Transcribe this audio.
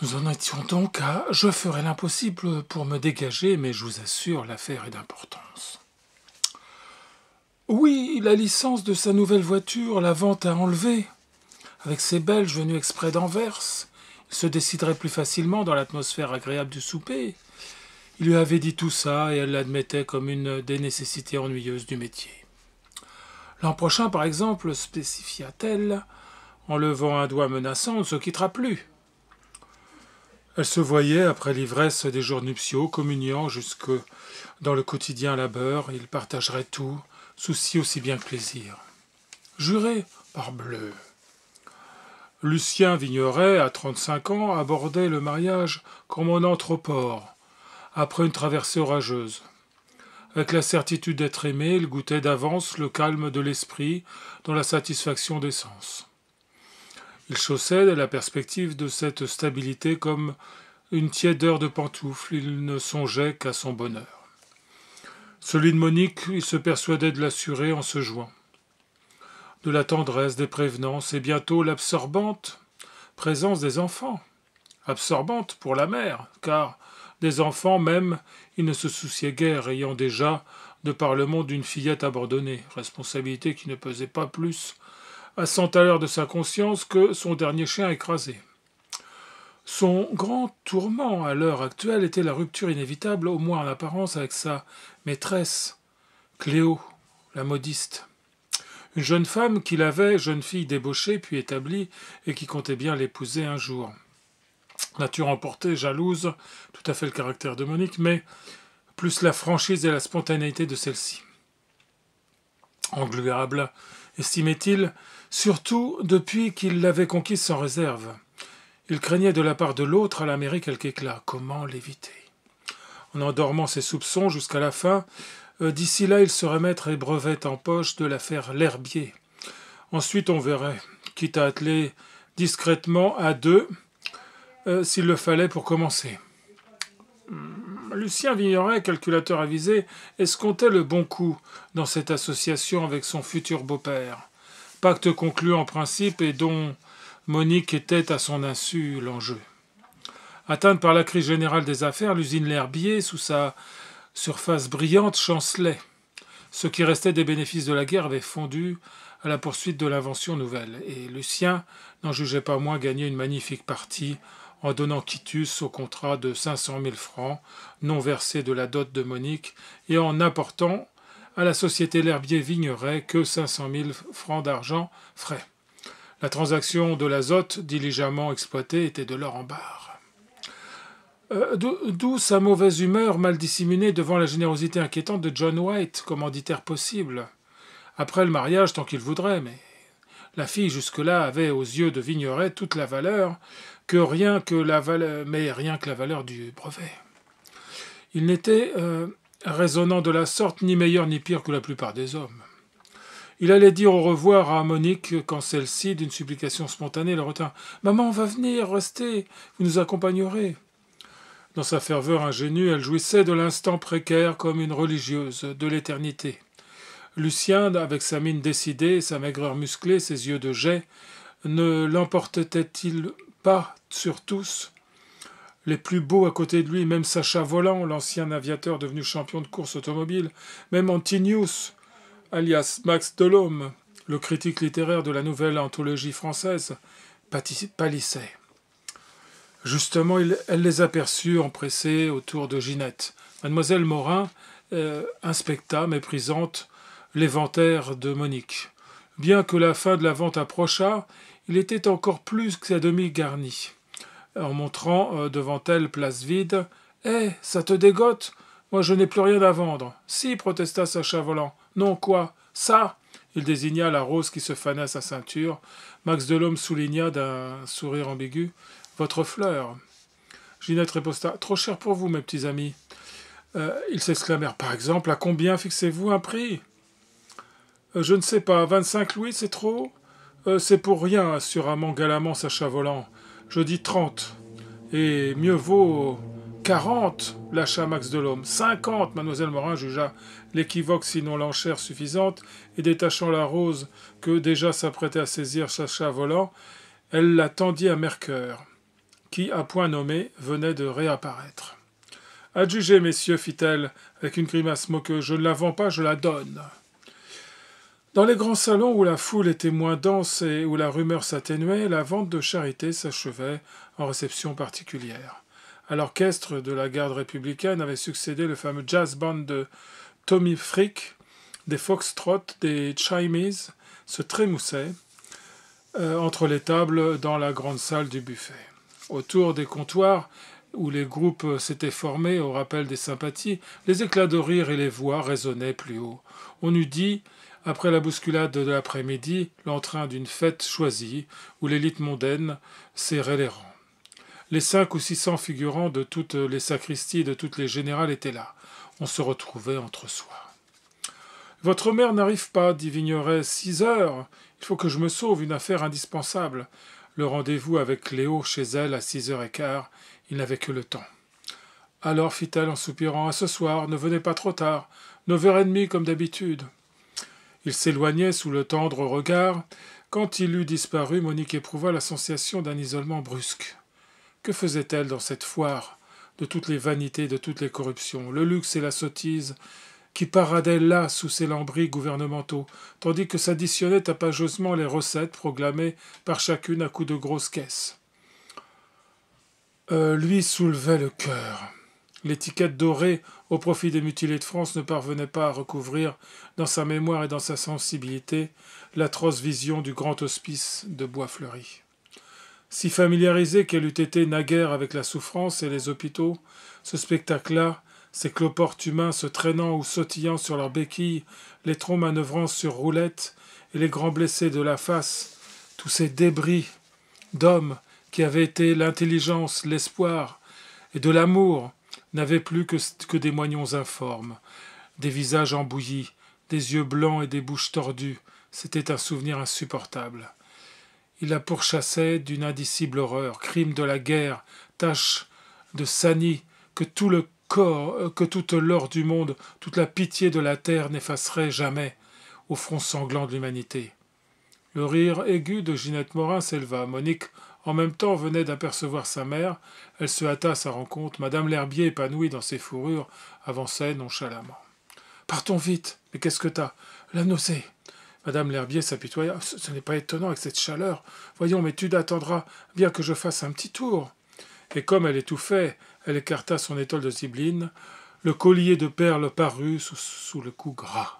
Nous en étions donc à Je ferai l'impossible pour me dégager, mais je vous assure, l'affaire est d'importance. Oui, la licence de sa nouvelle voiture, la vente à enlever. Avec ses Belges venus exprès d'Anvers, il se déciderait plus facilement dans l'atmosphère agréable du souper. Il lui avait dit tout ça et elle l'admettait comme une des nécessités ennuyeuses du métier. L'an prochain, par exemple, spécifia-t-elle, en levant un doigt menaçant, on ne se quittera plus. Elle se voyait, après l'ivresse des jours nuptiaux, communiant jusque dans le quotidien labeur, il partagerait tout, souci aussi bien que plaisir. Juré, parbleu. Lucien Vignoret, à trente-cinq ans, abordait le mariage comme un port, après une traversée orageuse. Avec la certitude d'être aimé, il goûtait d'avance le calme de l'esprit dans la satisfaction des sens. Il chaussait la perspective de cette stabilité comme une tiédeur de pantoufle, il ne songeait qu'à son bonheur. Celui de Monique, il se persuadait de l'assurer en se jouant. De la tendresse, des prévenances, et bientôt l'absorbante présence des enfants. Absorbante pour la mère, car des enfants même, il ne se souciait guère, ayant déjà, de par le monde, une fillette abandonnée, responsabilité qui ne pesait pas plus à l'heure de sa conscience que son dernier chien écrasé. Son grand tourment à l'heure actuelle était la rupture inévitable, au moins en apparence, avec sa maîtresse, Cléo, la modiste. Une jeune femme qu'il avait, jeune fille débauchée puis établie, et qui comptait bien l'épouser un jour. Nature emportée, jalouse, tout à fait le caractère de Monique, mais plus la franchise et la spontanéité de celle-ci. Engluable, estimait-il, surtout depuis qu'il l'avait conquise sans réserve. Il craignait de la part de l'autre à la mairie quelque éclat. Comment l'éviter En endormant ses soupçons jusqu'à la fin, euh, d'ici là il serait mettre et brevettes en poche de l'affaire L'Herbier. Ensuite on verrait, quitte à atteler discrètement à deux, euh, s'il le fallait pour commencer. Hmm, Lucien Vignoret, calculateur avisé, escomptait le bon coup dans cette association avec son futur beau-père pacte conclu en principe et dont Monique était à son insu l'enjeu. Atteinte par la crise générale des affaires, l'usine L'Herbier, sous sa surface brillante, chancelait. Ce qui restait des bénéfices de la guerre avait fondu à la poursuite de l'invention nouvelle, et Lucien n'en jugeait pas moins gagner une magnifique partie en donnant quitus au contrat de 500 000 francs non versés de la dot de Monique et en apportant à la société L'Herbier Vigneret que 500 000 francs d'argent frais. La transaction de l'azote diligemment exploitée, était de l'or en barre. Euh, d'où sa mauvaise humeur mal dissimulée devant la générosité inquiétante de John White, commanditaire possible. Après le mariage, tant qu'il voudrait, mais la fille jusque-là avait aux yeux de Vigneret toute la valeur que rien que la valeur, mais rien que la valeur du brevet. Il n'était euh, résonnant de la sorte, ni meilleur ni pire que la plupart des hommes. Il allait dire au revoir à Monique quand celle-ci, d'une supplication spontanée, le retint. Maman va venir, restez, vous nous accompagnerez. Dans sa ferveur ingénue, elle jouissait de l'instant précaire comme une religieuse, de l'éternité. Lucien, avec sa mine décidée, sa maigreur musclée, ses yeux de jet, ne l'emportait-il pas sur tous les plus beaux à côté de lui, même Sacha Volant, l'ancien aviateur devenu champion de course automobile, même Antinius, alias Max Delhomme, le critique littéraire de la nouvelle anthologie française, pâlissait. Justement, elle les aperçut empressés autour de Ginette. Mademoiselle Morin euh, inspecta, méprisante, l'éventaire de Monique. Bien que la fin de la vente approchât, il était encore plus que sa demi garnie en montrant euh, devant elle place vide. Eh, ça te dégote Moi, je n'ai plus rien à vendre. Si, protesta Sacha Volant. Non, quoi Ça Il désigna la rose qui se fanait à sa ceinture. Max Delhomme souligna d'un sourire ambigu Votre fleur. Ginette riposta Trop cher pour vous, mes petits amis. Il euh, ils s'exclamèrent par exemple À combien fixez-vous un prix euh, Je ne sais pas, Vingt-cinq louis, c'est trop C'est pour rien, assura galamment Sacha Volant je dis trente, Et mieux vaut quarante l'achat max de l'homme. 50, mademoiselle Morin jugea l'équivoque sinon l'enchère suffisante, et détachant la rose que déjà s'apprêtait à saisir Sacha volant, elle la tendit à Mercœur, qui, à point nommé, venait de réapparaître. Adjugez, messieurs, fit-elle, avec une grimace moqueuse, je ne la vends pas, je la donne. Dans les grands salons où la foule était moins dense et où la rumeur s'atténuait, la vente de charité s'achevait en réception particulière. À l'orchestre de la garde républicaine avait succédé le fameux jazz band de Tommy Frick, des foxtrots, des Chimes se trémoussaient euh, entre les tables dans la grande salle du buffet. Autour des comptoirs, où les groupes s'étaient formés au rappel des sympathies, les éclats de rire et les voix résonnaient plus haut. On eût dit après la bousculade de l'après-midi, l'entrain d'une fête choisie, où l'élite mondaine serrait les rangs. Les cinq ou six cents figurants de toutes les sacristies et de toutes les générales étaient là. On se retrouvait entre soi. Votre mère n'arrive pas, dit Vignoret, « Six heures Il faut que je me sauve, une affaire indispensable. Le rendez-vous avec Léo chez elle à six heures et quart, il n'avait que le temps. Alors, fit-elle en soupirant, à ce soir, ne venez pas trop tard. Neuf heures et demie comme d'habitude. Il s'éloignait sous le tendre regard. Quand il eut disparu, Monique éprouva la sensation d'un isolement brusque. Que faisait-elle dans cette foire de toutes les vanités, de toutes les corruptions, le luxe et la sottise qui paradaient là sous ces lambris gouvernementaux, tandis que s'additionnaient tapageusement les recettes proclamées par chacune à coups de grosses caisses euh, Lui soulevait le cœur. L'étiquette dorée au profit des mutilés de France ne parvenait pas à recouvrir, dans sa mémoire et dans sa sensibilité, l'atroce vision du grand hospice de bois fleuri. Si familiarisée qu'elle eût été naguère avec la souffrance et les hôpitaux, ce spectacle-là, ces cloportes humains se traînant ou sautillant sur leurs béquilles, les troncs manœuvrant sur roulettes et les grands blessés de la face, tous ces débris d'hommes qui avaient été l'intelligence, l'espoir et de l'amour n'avait plus que, des moignons informes, des visages embouillis, des yeux blancs et des bouches tordues. C'était un souvenir insupportable. Il la pourchassait d'une indicible horreur, crime de la guerre, tache de sani, que tout le corps, euh, que toute l'or du monde, toute la pitié de la terre n'effacerait jamais au front sanglant de l'humanité. Le rire aigu de Ginette Morin s'éleva. Monique en même temps venait d'apercevoir sa mère, elle se hâta à sa rencontre, madame l'herbier épanouie dans ses fourrures avançait nonchalamment. Partons vite Mais qu'est-ce que t'as La nausée Madame l'herbier s'apitoya. Ce, n'est pas étonnant avec cette chaleur. Voyons, mais tu t'attendras, bien que je fasse un petit tour. Et comme elle étouffait, elle écarta son étole de zibeline. Le collier de perles parut sous, sous le cou gras.